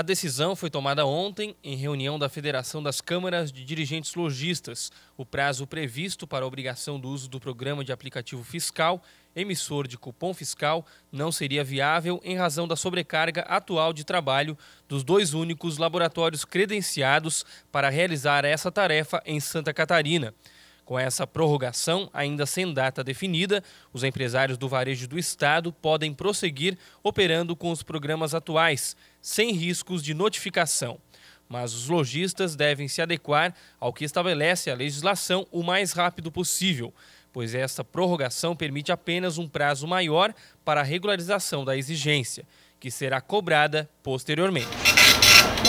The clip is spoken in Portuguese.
A decisão foi tomada ontem em reunião da Federação das Câmaras de Dirigentes Logistas. O prazo previsto para a obrigação do uso do programa de aplicativo fiscal, emissor de cupom fiscal, não seria viável em razão da sobrecarga atual de trabalho dos dois únicos laboratórios credenciados para realizar essa tarefa em Santa Catarina. Com essa prorrogação, ainda sem data definida, os empresários do varejo do Estado podem prosseguir operando com os programas atuais, sem riscos de notificação. Mas os lojistas devem se adequar ao que estabelece a legislação o mais rápido possível, pois esta prorrogação permite apenas um prazo maior para a regularização da exigência, que será cobrada posteriormente.